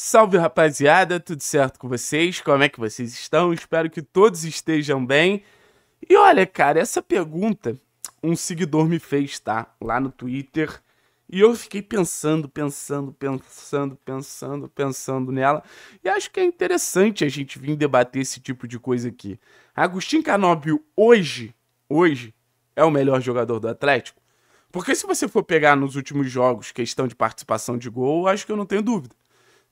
Salve rapaziada, tudo certo com vocês? Como é que vocês estão? Espero que todos estejam bem. E olha, cara, essa pergunta um seguidor me fez, tá? Lá no Twitter. E eu fiquei pensando, pensando, pensando, pensando, pensando nela. E acho que é interessante a gente vir debater esse tipo de coisa aqui. Agostinho Canóbio hoje, hoje, é o melhor jogador do Atlético? Porque se você for pegar nos últimos jogos questão de participação de gol, acho que eu não tenho dúvida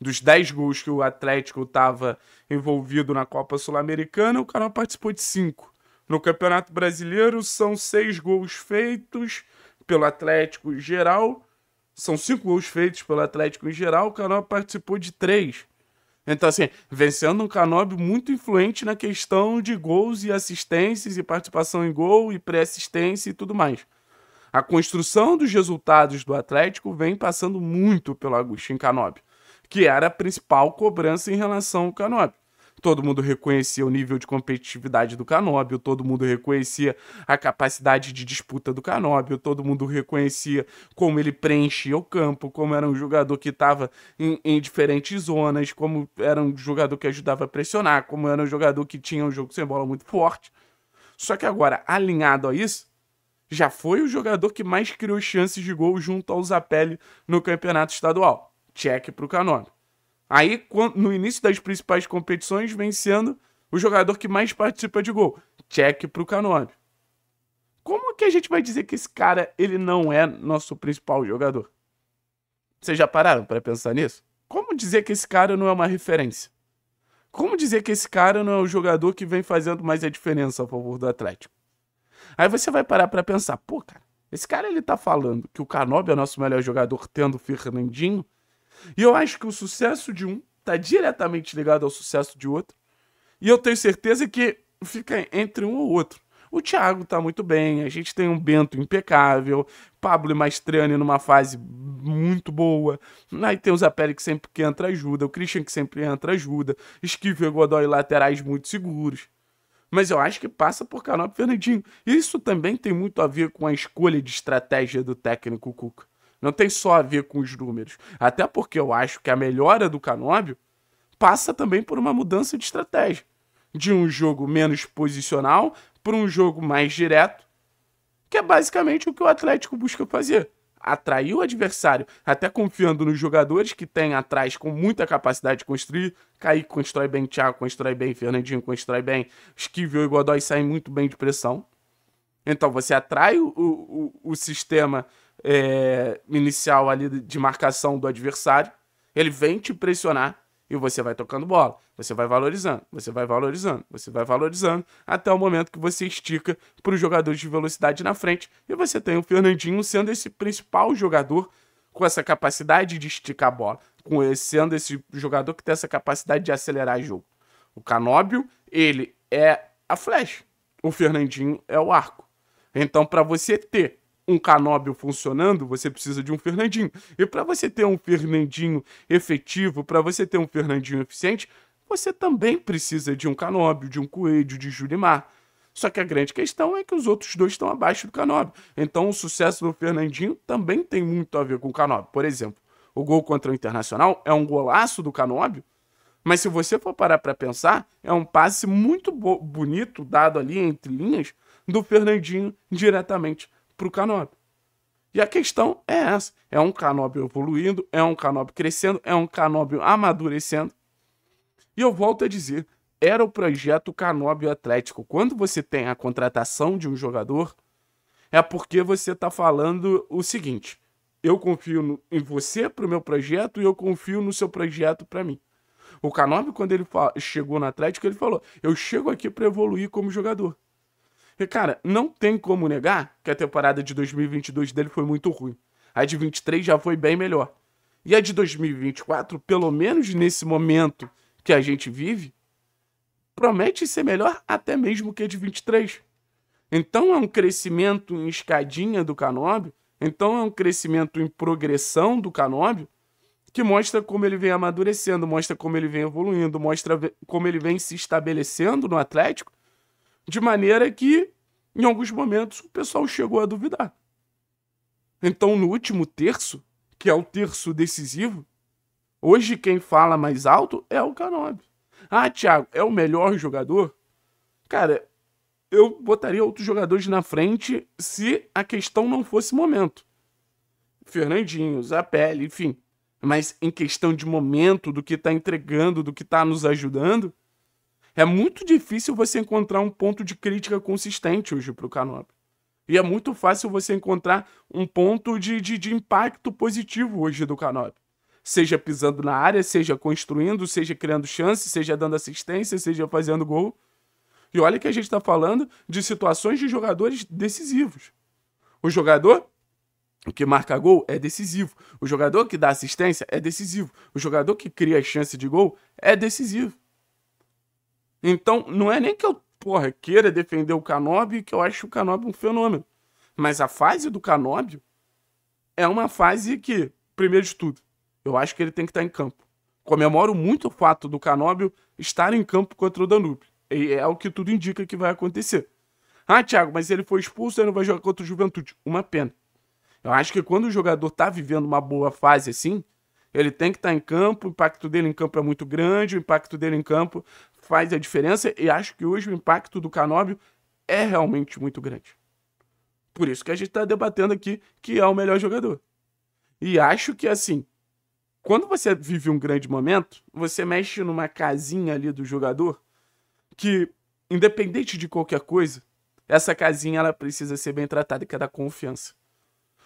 dos 10 gols que o Atlético estava envolvido na Copa Sul-Americana, o Carol participou de 5. No Campeonato Brasileiro, são 6 gols feitos pelo Atlético em geral. São 5 gols feitos pelo Atlético em geral, o Carol participou de 3. Então, assim, vencendo um Canobi muito influente na questão de gols e assistências, e participação em gol e pré-assistência e tudo mais. A construção dos resultados do Atlético vem passando muito pelo Agostinho Canobi que era a principal cobrança em relação ao Canóbio. Todo mundo reconhecia o nível de competitividade do Canóbio, todo mundo reconhecia a capacidade de disputa do Canóbio, todo mundo reconhecia como ele preenchia o campo, como era um jogador que estava em, em, diferentes zonas, como era um jogador que ajudava a pressionar, como era um jogador que tinha um jogo sem bola muito forte. Só que agora, alinhado a isso, já foi o jogador que mais criou chances de gol junto ao Zapelli no campeonato estadual check para o Aí, no início das principais competições, vem sendo o jogador que mais participa de gol. Check para o Como que a gente vai dizer que esse cara ele não é nosso principal jogador? Vocês já pararam para pensar nisso? Como dizer que esse cara não é uma referência? Como dizer que esse cara não é o jogador que vem fazendo mais a diferença a favor do Atlético? Aí você vai parar para pensar, pô, cara, esse cara ele tá falando que o Canobi é nosso melhor jogador tendo o Fernandinho, e eu acho que o sucesso de um está diretamente ligado ao sucesso de outro. E eu tenho certeza que fica entre um ou outro. O Thiago tá muito bem, a gente tem um Bento impecável, Pablo e Mastrani numa fase muito boa. Aí tem o Zapelli que sempre que entra ajuda, o Christian que sempre entra ajuda, Esquivel e Godoy laterais muito seguros. Mas eu acho que passa por Canop Fernandinho. Isso também tem muito a ver com a escolha de estratégia do técnico Cuca. Não tem só a ver com os números. Até porque eu acho que a melhora do Canóbio passa também por uma mudança de estratégia. De um jogo menos posicional para um jogo mais direto, que é basicamente o que o Atlético busca fazer. Atrair o adversário, até confiando nos jogadores que tem atrás com muita capacidade de construir. Kaique constrói bem, Thiago constrói bem, Fernandinho constrói bem, Esquivel e Godoy saem muito bem de pressão. Então você atrai o, o, o sistema é, inicial ali de marcação do adversário. Ele vem te pressionar e você vai tocando bola. Você vai valorizando, você vai valorizando, você vai valorizando, até o momento que você estica para os jogadores de velocidade na frente. E você tem o Fernandinho sendo esse principal jogador com essa capacidade de esticar a bola, com esse, sendo esse jogador que tem essa capacidade de acelerar o jogo. O Canóbio, ele é a flecha. O Fernandinho é o arco. Então, para você ter um Canóbio funcionando, você precisa de um Fernandinho. E para você ter um Fernandinho efetivo, para você ter um Fernandinho eficiente, você também precisa de um Canóbio, de um Coelho, de Julimar. Só que a grande questão é que os outros dois estão abaixo do Canóbio. Então o sucesso do Fernandinho também tem muito a ver com o Canóbio. Por exemplo, o gol contra o Internacional é um golaço do Canóbio, mas se você for parar para pensar, é um passe muito bonito dado ali entre linhas do Fernandinho diretamente para o canopy. E a questão é essa: é um canopy evoluindo, é um canopy crescendo, é um canopy amadurecendo. E eu volto a dizer: era o projeto Canóbio Atlético. Quando você tem a contratação de um jogador, é porque você está falando o seguinte: eu confio no, em você para o meu projeto e eu confio no seu projeto para mim. O Canóbio, quando ele chegou no Atlético, ele falou: eu chego aqui para evoluir como jogador. Porque, cara, não tem como negar que a temporada de 2022 dele foi muito ruim. A de 23 já foi bem melhor. E a de 2024, pelo menos nesse momento que a gente vive, promete ser melhor até mesmo que a de 23. Então é um crescimento em escadinha do Canóbio, então é um crescimento em progressão do Canóbio, que mostra como ele vem amadurecendo, mostra como ele vem evoluindo, mostra como ele vem se estabelecendo no Atlético de maneira que, em alguns momentos, o pessoal chegou a duvidar. Então, no último terço, que é o terço decisivo, hoje quem fala mais alto é o Canobi. Ah, Thiago, é o melhor jogador? Cara, eu botaria outros jogadores na frente se a questão não fosse momento. Fernandinho, Zapelli, enfim. Mas em questão de momento, do que está entregando, do que está nos ajudando, é muito difícil você encontrar um ponto de crítica consistente hoje para o Canop. E é muito fácil você encontrar um ponto de, de, de impacto positivo hoje do Canop. Seja pisando na área, seja construindo, seja criando chance, seja dando assistência, seja fazendo gol. E olha que a gente está falando de situações de jogadores decisivos. O jogador que marca gol é decisivo. O jogador que dá assistência é decisivo. O jogador que cria chance de gol é decisivo. Então, não é nem que eu, porra, queira defender o Canóbio, que eu acho o Canóbio um fenômeno. Mas a fase do Canóbio é uma fase que, primeiro de tudo, eu acho que ele tem que estar em campo. Comemoro muito o fato do Canóbio estar em campo contra o Danúbio. E é o que tudo indica que vai acontecer. Ah, Thiago, mas ele foi expulso e não vai jogar contra o Juventude. Uma pena. Eu acho que quando o jogador está vivendo uma boa fase assim, ele tem que estar tá em campo, o impacto dele em campo é muito grande, o impacto dele em campo faz a diferença e acho que hoje o impacto do Canóbio é realmente muito grande. Por isso que a gente está debatendo aqui que é o melhor jogador. E acho que assim, quando você vive um grande momento, você mexe numa casinha ali do jogador que, independente de qualquer coisa, essa casinha ela precisa ser bem tratada, que é da confiança.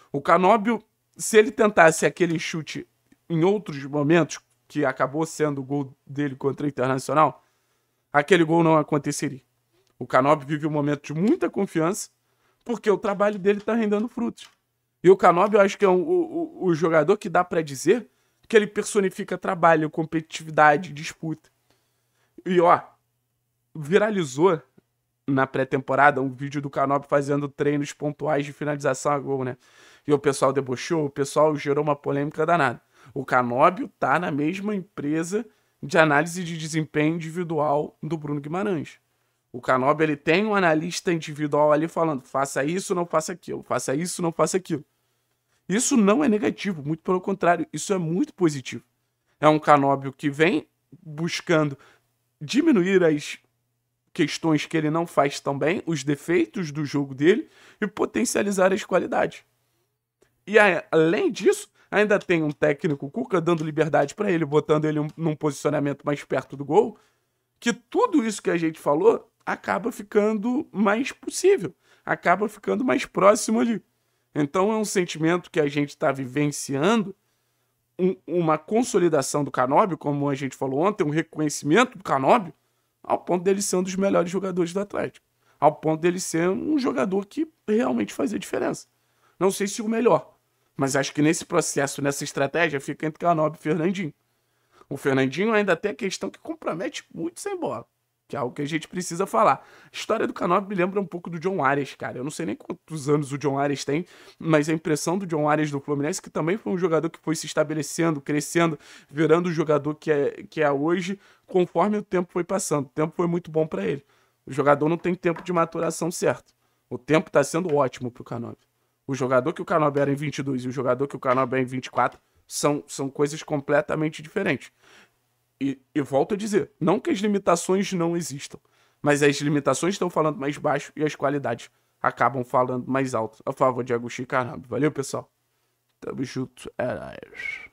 O Canóbio, se ele tentasse aquele chute em outros momentos, que acabou sendo o gol dele contra o Internacional, aquele gol não aconteceria. O Canobi vive um momento de muita confiança, porque o trabalho dele está rendendo frutos. E o Canobi, eu acho que é um, o, o jogador que dá para dizer que ele personifica trabalho, competitividade, disputa. E ó, viralizou na pré-temporada um vídeo do Canop fazendo treinos pontuais de finalização a gol, né? E o pessoal debochou, o pessoal gerou uma polêmica danada. O Canóbio está na mesma empresa de análise de desempenho individual do Bruno Guimarães. O Canóbio ele tem um analista individual ali falando: faça isso, não faça aquilo, faça isso, não faça aquilo. Isso não é negativo, muito pelo contrário, isso é muito positivo. É um Canóbio que vem buscando diminuir as questões que ele não faz tão bem, os defeitos do jogo dele e potencializar as qualidades. E além disso, Ainda tem um técnico Cuca dando liberdade para ele, botando ele num posicionamento mais perto do gol, que tudo isso que a gente falou acaba ficando mais possível, acaba ficando mais próximo ali. Então é um sentimento que a gente está vivenciando, um, uma consolidação do Canóbio, como a gente falou ontem, um reconhecimento do Canóbio, ao ponto dele ser um dos melhores jogadores do Atlético, ao ponto dele ser um jogador que realmente fazia diferença. Não sei se o melhor, mas acho que nesse processo, nessa estratégia, fica entre Canob e Fernandinho. O Fernandinho ainda tem a questão que compromete muito sem bola. Que é algo que a gente precisa falar. A história do Canob me lembra um pouco do John Arias, cara. Eu não sei nem quantos anos o John Arias tem, mas a impressão do John Arias do Fluminense, que também foi um jogador que foi se estabelecendo, crescendo, virando o jogador que é, que é hoje, conforme o tempo foi passando. O tempo foi muito bom para ele. O jogador não tem tempo de maturação certo. O tempo está sendo ótimo para o Canob. O jogador que o Canobé era em 22 e o jogador que o Canobé é em 24 são, são coisas completamente diferentes. E, e volto a dizer, não que as limitações não existam, mas as limitações estão falando mais baixo e as qualidades acabam falando mais alto. A favor de Agostinho Carnabe. Valeu, pessoal. Tamo junto. É nóis.